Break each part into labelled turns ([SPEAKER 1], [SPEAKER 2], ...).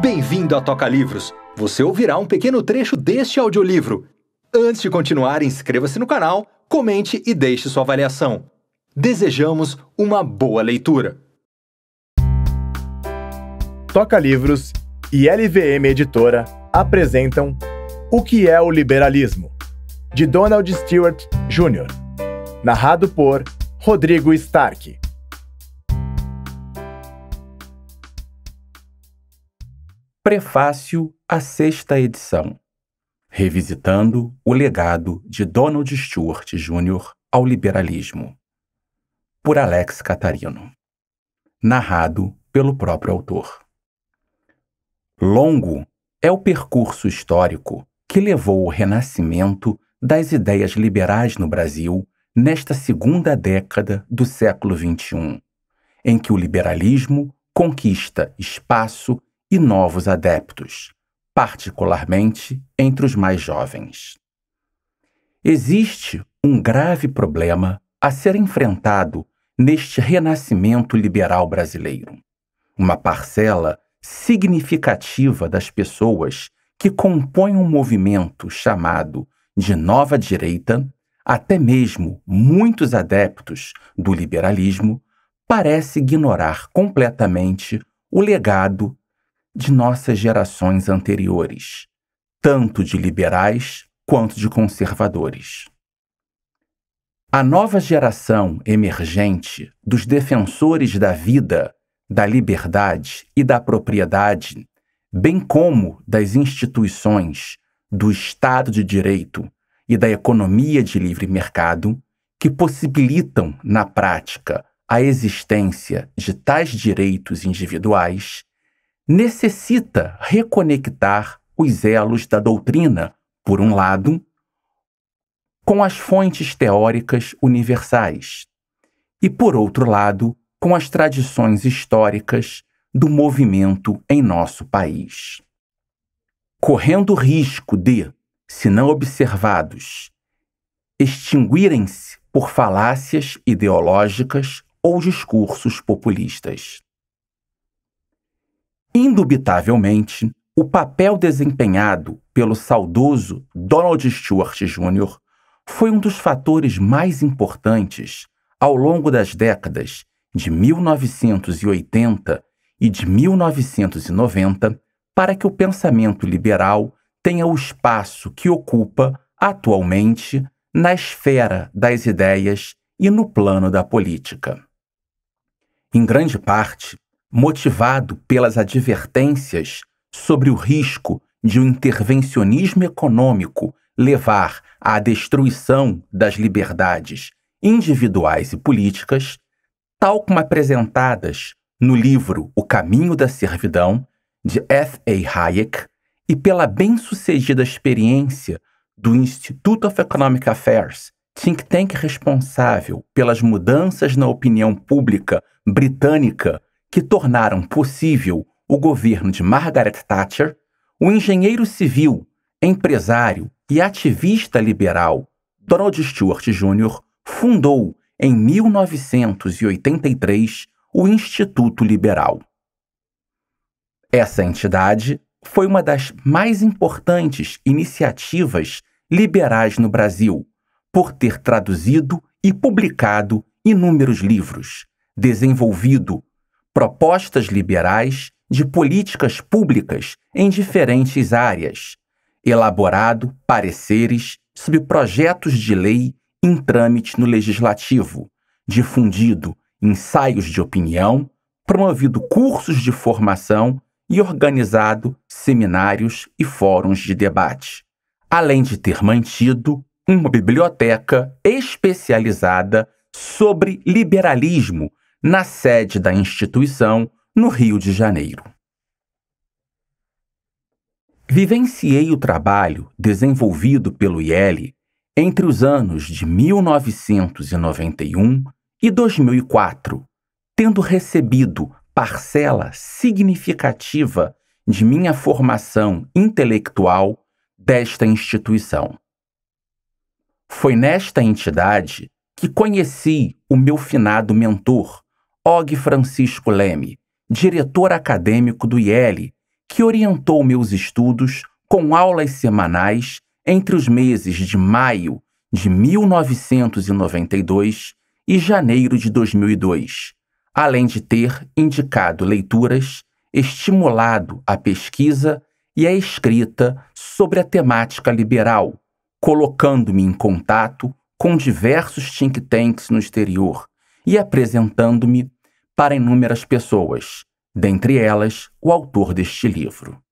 [SPEAKER 1] Bem-vindo à Toca Livros. Você ouvirá um pequeno trecho deste audiolivro. Antes de continuar, inscreva-se no canal, comente e deixe sua avaliação. Desejamos uma boa leitura. Toca Livros e LVM Editora apresentam O que é o liberalismo? de Donald Stewart Jr. Narrado por Rodrigo Stark. Prefácio à sexta edição, revisitando o legado de Donald Stewart Jr. ao liberalismo, por Alex Catarino, narrado pelo próprio autor. Longo é o percurso histórico que levou o renascimento das ideias liberais no Brasil nesta segunda década do século XXI, em que o liberalismo conquista espaço e novos adeptos, particularmente entre os mais jovens. Existe um grave problema a ser enfrentado neste renascimento liberal brasileiro. Uma parcela significativa das pessoas que compõem um movimento chamado de nova direita, até mesmo muitos adeptos do liberalismo, parece ignorar completamente o legado de nossas gerações anteriores, tanto de liberais quanto de conservadores. A nova geração emergente dos defensores da vida, da liberdade e da propriedade, bem como das instituições, do Estado de Direito e da economia de livre mercado, que possibilitam, na prática, a existência de tais direitos individuais, necessita reconectar os elos da doutrina, por um lado, com as fontes teóricas universais, e por outro lado, com as tradições históricas do movimento em nosso país. Correndo o risco de, se não observados, extinguirem-se por falácias ideológicas ou discursos populistas. Indubitavelmente, o papel desempenhado pelo saudoso Donald Stewart Jr. foi um dos fatores mais importantes ao longo das décadas de 1980 e de 1990 para que o pensamento liberal tenha o espaço que ocupa atualmente na esfera das ideias e no plano da política. Em grande parte, motivado pelas advertências sobre o risco de o um intervencionismo econômico levar à destruição das liberdades individuais e políticas, tal como apresentadas no livro O Caminho da Servidão, de F. A. Hayek, e pela bem-sucedida experiência do Institute of Economic Affairs, think tank responsável pelas mudanças na opinião pública britânica que tornaram possível o governo de Margaret Thatcher, o engenheiro civil, empresário e ativista liberal Donald Stewart Jr. fundou em 1983 o Instituto Liberal. Essa entidade foi uma das mais importantes iniciativas liberais no Brasil, por ter traduzido e publicado inúmeros livros, desenvolvido propostas liberais de políticas públicas em diferentes áreas, elaborado pareceres sobre projetos de lei em trâmite no legislativo, difundido ensaios de opinião, promovido cursos de formação e organizado seminários e fóruns de debate, além de ter mantido uma biblioteca especializada sobre liberalismo na sede da instituição, no Rio de Janeiro. Vivenciei o trabalho desenvolvido pelo IEL entre os anos de 1991 e 2004, tendo recebido parcela significativa de minha formação intelectual desta instituição. Foi nesta entidade que conheci o meu finado mentor, Og Francisco Leme, diretor acadêmico do IEL, que orientou meus estudos com aulas semanais entre os meses de maio de 1992 e janeiro de 2002, além de ter indicado leituras, estimulado a pesquisa e a escrita sobre a temática liberal, colocando-me em contato com diversos think tanks no exterior, e apresentando-me para inúmeras pessoas, dentre elas o autor deste livro.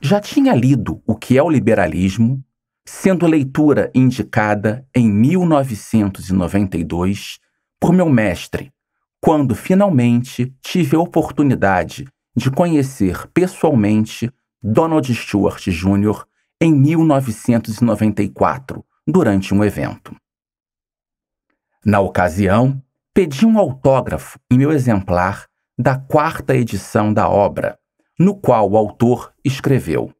[SPEAKER 1] Já tinha lido O que é o Liberalismo, sendo leitura indicada em 1992 por meu mestre, quando finalmente tive a oportunidade de conhecer pessoalmente Donald Stewart Jr. em 1994, durante um evento. Na ocasião, pedi um autógrafo em meu exemplar da quarta edição da obra, no qual o autor escreveu: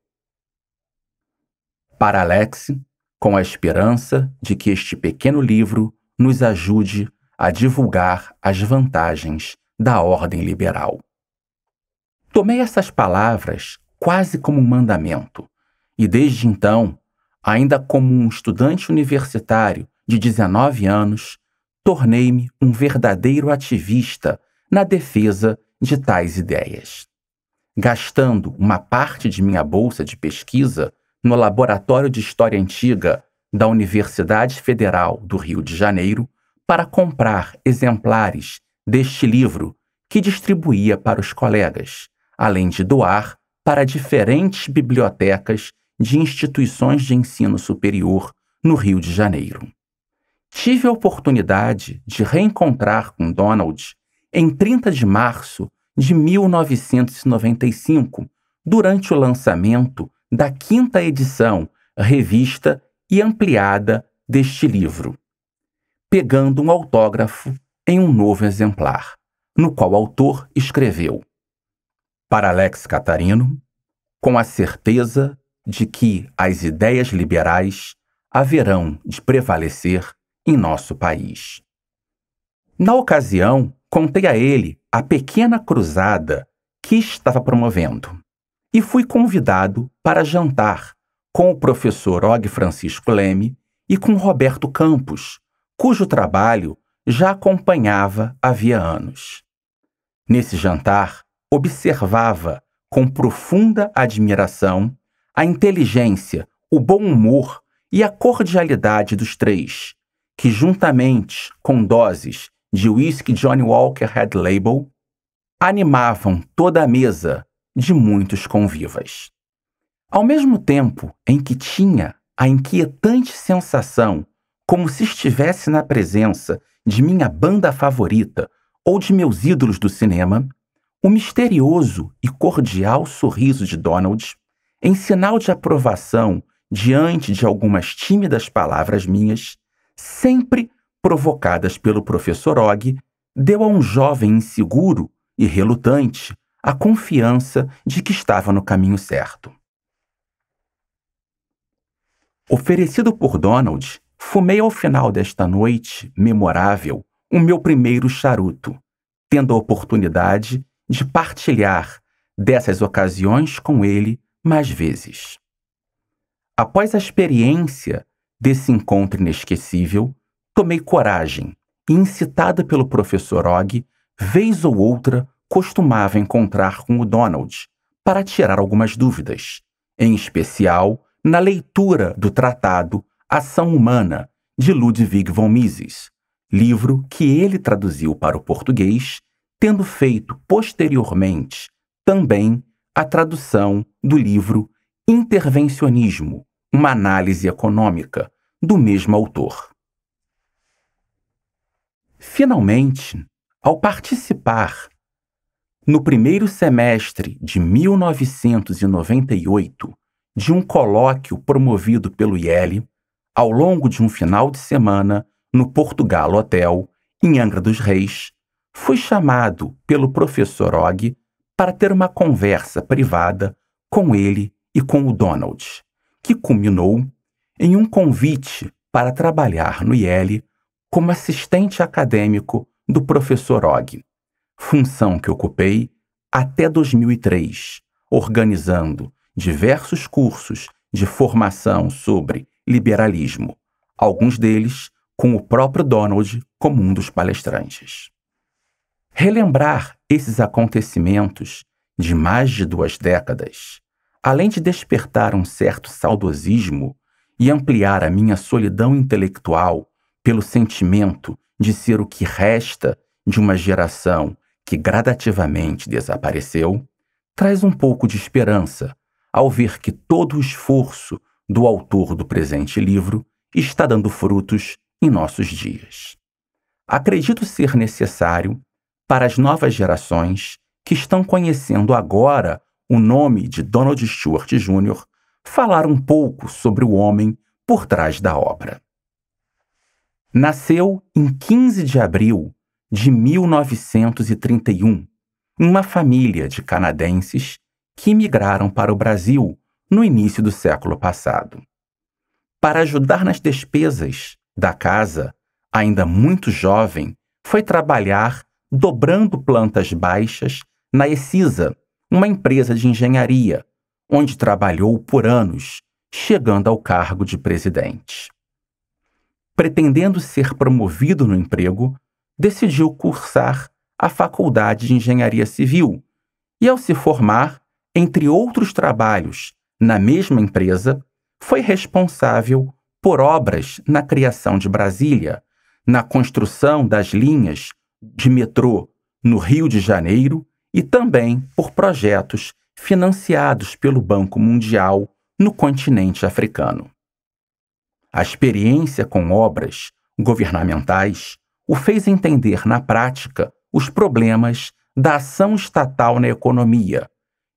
[SPEAKER 1] Para Alex, com a esperança de que este pequeno livro nos ajude a divulgar as vantagens da ordem liberal. Tomei essas palavras quase como um mandamento, e desde então, ainda como um estudante universitário de 19 anos, tornei-me um verdadeiro ativista na defesa de tais ideias. Gastando uma parte de minha bolsa de pesquisa no Laboratório de História Antiga da Universidade Federal do Rio de Janeiro para comprar exemplares deste livro que distribuía para os colegas, além de doar para diferentes bibliotecas de instituições de ensino superior no Rio de Janeiro tive a oportunidade de reencontrar com Donald em 30 de março de 1995, durante o lançamento da quinta edição, revista e ampliada deste livro, pegando um autógrafo em um novo exemplar, no qual o autor escreveu: Para Alex Catarino, com a certeza de que as ideias liberais haverão de prevalecer em nosso país. Na ocasião, contei a ele a pequena cruzada que estava promovendo e fui convidado para jantar com o professor Og Francisco Leme e com Roberto Campos, cujo trabalho já acompanhava havia anos. Nesse jantar, observava com profunda admiração a inteligência, o bom humor e a cordialidade dos três, que, juntamente com doses de whisky Johnny Walker Red Label, animavam toda a mesa de muitos convivas. Ao mesmo tempo em que tinha a inquietante sensação como se estivesse na presença de minha banda favorita ou de meus ídolos do cinema, o misterioso e cordial sorriso de Donald, em sinal de aprovação diante de algumas tímidas palavras minhas, sempre provocadas pelo professor Og, deu a um jovem inseguro e relutante a confiança de que estava no caminho certo. Oferecido por Donald, fumei ao final desta noite memorável o meu primeiro charuto, tendo a oportunidade de partilhar dessas ocasiões com ele mais vezes. Após a experiência desse encontro inesquecível, tomei coragem e, incitada pelo professor Og, vez ou outra costumava encontrar com o Donald para tirar algumas dúvidas, em especial na leitura do tratado Ação Humana, de Ludwig von Mises, livro que ele traduziu para o português, tendo feito posteriormente também a tradução do livro Intervencionismo, uma análise econômica do mesmo autor. Finalmente, ao participar, no primeiro semestre de 1998, de um colóquio promovido pelo IELE, ao longo de um final de semana, no Portugal Hotel, em Angra dos Reis, fui chamado pelo professor Og para ter uma conversa privada com ele e com o Donald, que culminou em um convite para trabalhar no IEL como assistente acadêmico do professor Og, função que ocupei até 2003, organizando diversos cursos de formação sobre liberalismo, alguns deles com o próprio Donald como um dos palestrantes. Relembrar esses acontecimentos de mais de duas décadas além de despertar um certo saudosismo e ampliar a minha solidão intelectual pelo sentimento de ser o que resta de uma geração que gradativamente desapareceu, traz um pouco de esperança ao ver que todo o esforço do autor do presente livro está dando frutos em nossos dias. Acredito ser necessário para as novas gerações que estão conhecendo agora o nome de Donald Stewart Jr., falar um pouco sobre o homem por trás da obra. Nasceu em 15 de abril de 1931, em uma família de canadenses que migraram para o Brasil no início do século passado. Para ajudar nas despesas da casa, ainda muito jovem, foi trabalhar dobrando plantas baixas na Excisa, uma empresa de engenharia, onde trabalhou por anos, chegando ao cargo de presidente. Pretendendo ser promovido no emprego, decidiu cursar a Faculdade de Engenharia Civil e, ao se formar, entre outros trabalhos, na mesma empresa, foi responsável por obras na criação de Brasília, na construção das linhas de metrô no Rio de Janeiro e também por projetos financiados pelo Banco Mundial no continente africano. A experiência com obras governamentais o fez entender na prática os problemas da ação estatal na economia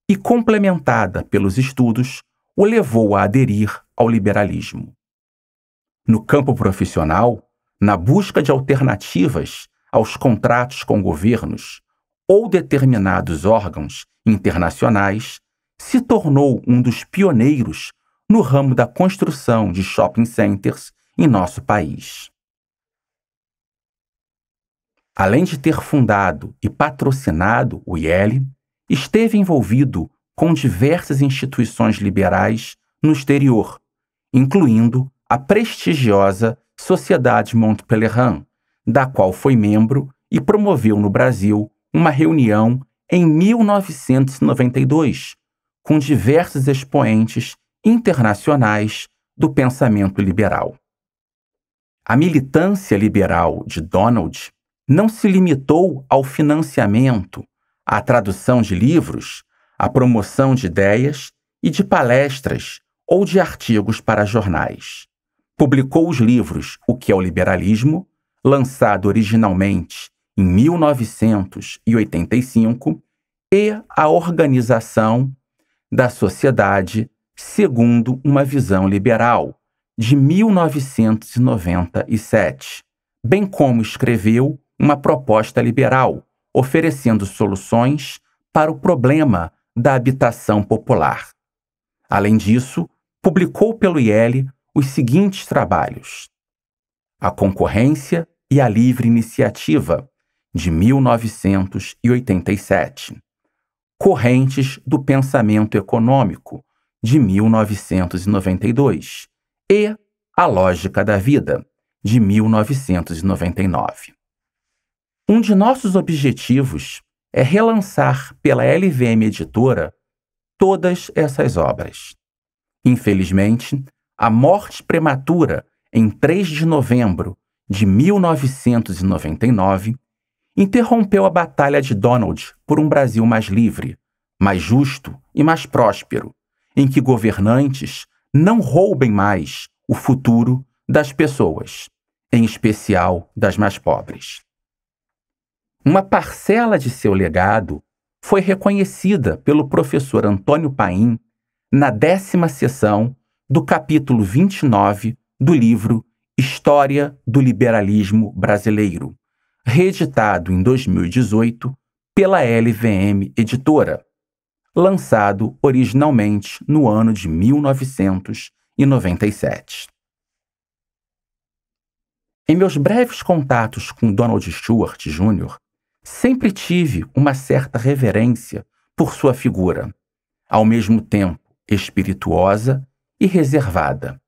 [SPEAKER 1] e, complementada pelos estudos, o levou a aderir ao liberalismo. No campo profissional, na busca de alternativas aos contratos com governos, ou determinados órgãos internacionais, se tornou um dos pioneiros no ramo da construção de shopping centers em nosso país. Além de ter fundado e patrocinado o IEL, esteve envolvido com diversas instituições liberais no exterior, incluindo a prestigiosa Sociedade Monte-Pelerin, da qual foi membro e promoveu no Brasil uma reunião em 1992 com diversos expoentes internacionais do pensamento liberal. A militância liberal de Donald não se limitou ao financiamento, à tradução de livros, à promoção de ideias e de palestras ou de artigos para jornais. Publicou os livros O que é o Liberalismo, lançado originalmente em 1985 e a organização da sociedade segundo uma visão liberal, de 1997, bem como escreveu uma proposta liberal, oferecendo soluções para o problema da habitação popular. Além disso, publicou pelo IEL os seguintes trabalhos: A Concorrência e a Livre Iniciativa, de 1987, Correntes do Pensamento Econômico, de 1992, e A Lógica da Vida, de 1999. Um de nossos objetivos é relançar pela LVM Editora todas essas obras. Infelizmente, a morte prematura em 3 de novembro de 1999 interrompeu a batalha de Donald por um Brasil mais livre, mais justo e mais próspero, em que governantes não roubem mais o futuro das pessoas, em especial das mais pobres. Uma parcela de seu legado foi reconhecida pelo professor Antônio Paim na décima sessão do capítulo 29 do livro História do Liberalismo Brasileiro, reeditado em 2018 pela LVM Editora, lançado originalmente no ano de 1997. Em meus breves contatos com Donald Stewart Jr., sempre tive uma certa reverência por sua figura, ao mesmo tempo espirituosa e reservada,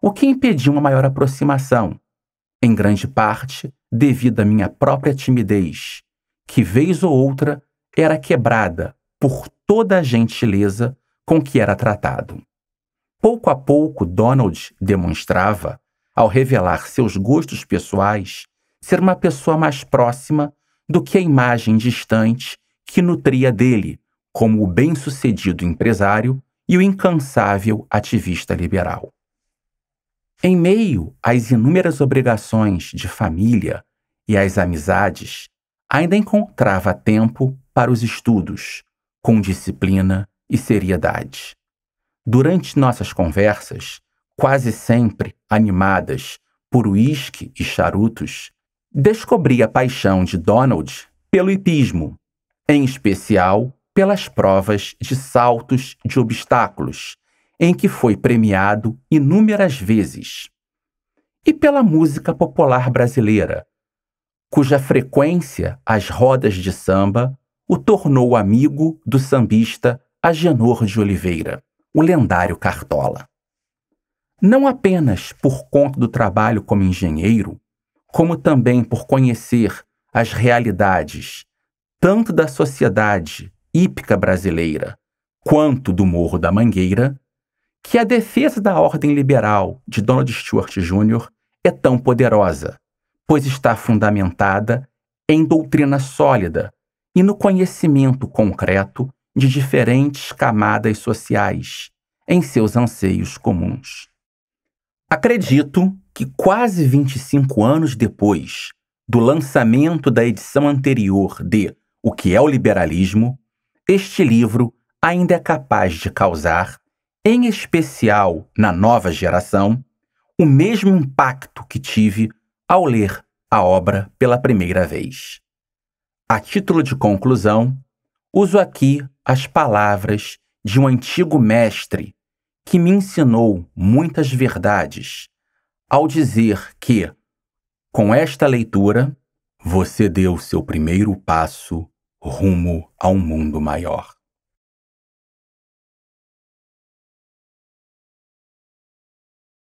[SPEAKER 1] o que impediu uma maior aproximação em grande parte devido à minha própria timidez, que vez ou outra era quebrada por toda a gentileza com que era tratado. Pouco a pouco, Donald demonstrava, ao revelar seus gostos pessoais, ser uma pessoa mais próxima do que a imagem distante que nutria dele, como o bem-sucedido empresário e o incansável ativista liberal. Em meio às inúmeras obrigações de família e às amizades, ainda encontrava tempo para os estudos, com disciplina e seriedade. Durante nossas conversas, quase sempre animadas por uísque e charutos, descobri a paixão de Donald pelo hipismo, em especial pelas provas de saltos de obstáculos em que foi premiado inúmeras vezes, e pela música popular brasileira, cuja frequência às rodas de samba o tornou amigo do sambista Agenor de Oliveira, o lendário Cartola. Não apenas por conta do trabalho como engenheiro, como também por conhecer as realidades tanto da sociedade hípica brasileira quanto do Morro da Mangueira, que a defesa da ordem liberal de Donald Stewart Jr. é tão poderosa, pois está fundamentada em doutrina sólida e no conhecimento concreto de diferentes camadas sociais em seus anseios comuns. Acredito que quase 25 anos depois do lançamento da edição anterior de O que é o liberalismo, este livro ainda é capaz de causar em especial na nova geração, o mesmo impacto que tive ao ler a obra pela primeira vez. A título de conclusão, uso aqui as palavras de um antigo mestre que me ensinou muitas verdades ao dizer que, com esta leitura, você deu seu primeiro passo rumo a um mundo maior.